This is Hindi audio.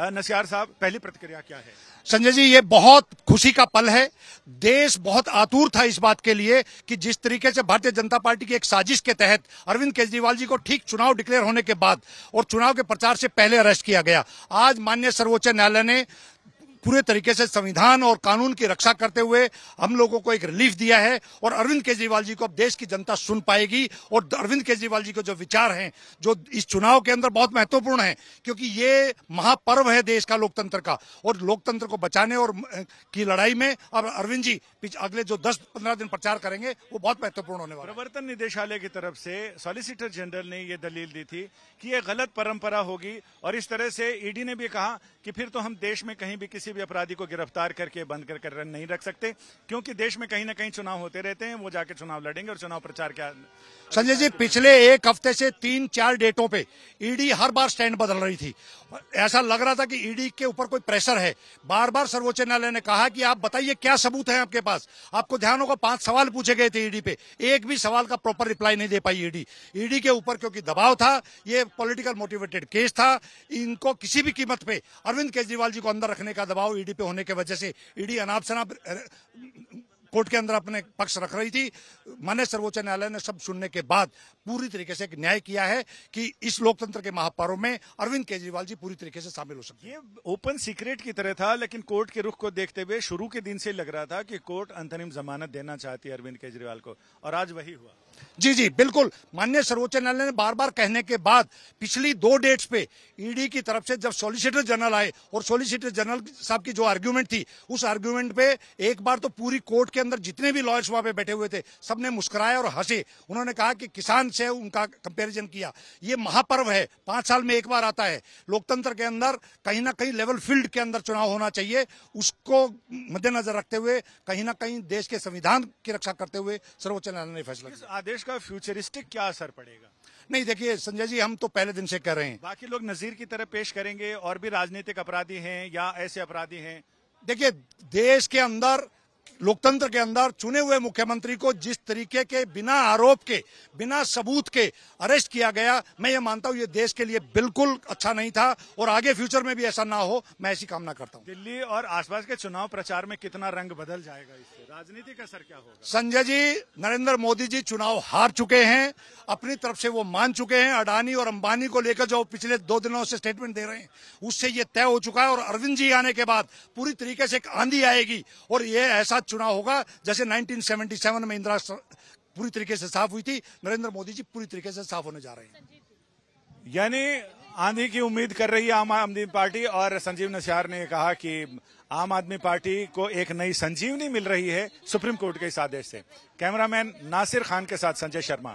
नसियार साहब पहली प्रतिक्रिया क्या है संजय जी ये बहुत खुशी का पल है देश बहुत आतुर था इस बात के लिए कि जिस तरीके से भारतीय जनता पार्टी की एक साजिश के तहत अरविंद केजरीवाल जी को ठीक चुनाव डिक्लेयर होने के बाद और चुनाव के प्रचार से पहले अरेस्ट किया गया आज माननीय सर्वोच्च न्यायालय ने पूरे तरीके से संविधान और कानून की रक्षा करते हुए हम लोगों को एक रिलीफ दिया है और अरविंद केजरीवाल जी को अब देश की जनता सुन पाएगी और अरविंद केजरीवाल जी के जो विचार हैं जो इस चुनाव के अंदर बहुत महत्वपूर्ण है क्योंकि ये महापर्व है देश का लोकतंत्र का और लोकतंत्र को बचाने और की लड़ाई में अब अरविंद जी अगले जो दस पंद्रह दिन प्रचार करेंगे वो बहुत महत्वपूर्ण होने वाला प्रवर्तन निदेशालय की तरफ से सॉलिसिटर जनरल ने यह दलील दी थी कि यह गलत परंपरा होगी और इस तरह से ईडी ने भी कहा कि फिर तो हम देश में कहीं भी किसी किसी भी अपराधी को गिरफ्तार करके बंद कर कर नहीं रख सकते क्योंकि देश में कहीं ना कहीं चुनाव होते रहते हैं वो जाके चुनाव लड़ेंगे और चुनाव प्रचार क्या संजय जी पिछले एक हफ्ते से तीन चार डेटों पे ईडी हर बार स्टैंड बदल रही थी ऐसा लग रहा था कि ईडी के ऊपर कोई प्रेशर है बार बार सर्वोच्च न्यायालय ने कहा कि आप बताइए क्या सबूत है आपके पास आपको ध्यान होगा पांच सवाल पूछे गए थे ईडी पे एक भी सवाल का प्रॉपर रिप्लाई नहीं दे पाई ईडी ईडी के ऊपर क्योंकि दबाव था ये पॉलिटिकल मोटिवेटेड केस था इनको किसी भी कीमत पे अरविंद केजरीवाल जी को अंदर रखने का दबाव दबाव ईडी पे होने की वजह से ईडी अनाप शनाप कोर्ट के अंदर अपने पक्ष रख रही थी मान्य सर्वोच्च न्यायालय ने सब सुनने के बाद पूरी तरीके से न्याय किया है कि इस लोकतंत्र के महापर्व में अरविंद केजरीवाल जी पूरी तरीके से शामिल हो सकते ये ओपन सीक्रेट की तरह था लेकिन कोर्ट के रुख को देखते हुए शुरू के दिन से लग रहा था कि कोर्ट अंतरिम जमानत देना चाहती है अरविंद केजरीवाल को और आज वही हुआ जी जी बिल्कुल माननीय सर्वोच्च न्यायालय ने बार बार कहने के बाद पिछली दो डेट्स पे ईडी e की तरफ से जब सॉलिसिटर जनरल आए और सॉलिसिटर जनरल साहब की जो आर्ग्यूमेंट थी उस आर्ग्यूमेंट पे एक बार तो पूरी कोर्ट के अंदर जितने भी लॉयर्स वहां पे बैठे हुए थे सबने मुस्कुराया और हंसे उन्होंने कहा कि किसान से उनका कंपेरिजन किया ये महापर्व है पांच साल में एक बार आता है लोकतंत्र के अंदर कहीं ना कहीं लेवल फील्ड के अंदर चुनाव होना चाहिए उसको मद्देनजर रखते हुए कहीं ना कहीं देश के संविधान की रक्षा करते हुए सर्वोच्च न्यायालय ने फैसला किया बांग्लादेश का फ्यूचरिस्टिक क्या असर पड़ेगा नहीं देखिए संजय जी हम तो पहले दिन से कर रहे हैं बाकी लोग नजीर की तरह पेश करेंगे और भी राजनीतिक अपराधी हैं या ऐसे अपराधी हैं देखिए देश के अंदर लोकतंत्र के अंदर चुने हुए मुख्यमंत्री को जिस तरीके के बिना आरोप के बिना सबूत के अरेस्ट किया गया मैं ये मानता हूँ ये देश के लिए बिल्कुल अच्छा नहीं था और आगे फ्यूचर में भी ऐसा ना हो मैं ऐसी कामना करता हूँ दिल्ली और आसपास के चुनाव प्रचार में कितना रंग बदल जाएगा इससे राजनीति का असर क्या होगा संजय जी नरेंद्र मोदी जी चुनाव हार चुके हैं अपनी तरफ से वो मान चुके हैं अडानी और अंबानी को लेकर जो पिछले दो दिनों से स्टेटमेंट दे रहे हैं उससे ये तय हो चुका है और अरविंद जी आने के बाद पूरी तरीके से एक आंधी आएगी और ये ऐसा साथ चुनाव होगा जैसे 1977 में इंदिरा पूरी तरीके से साफ हुई थी नरेंद्र मोदी जी पूरी तरीके से साफ होने जा रहे हैं यानी आंधी की उम्मीद कर रही है आम आदमी पार्टी और संजीव नशियार ने कहा कि आम आदमी पार्टी को एक नई संजीवनी मिल रही है सुप्रीम कोर्ट के इस आदेश से कैमरामैन नासिर खान के साथ संजय शर्मा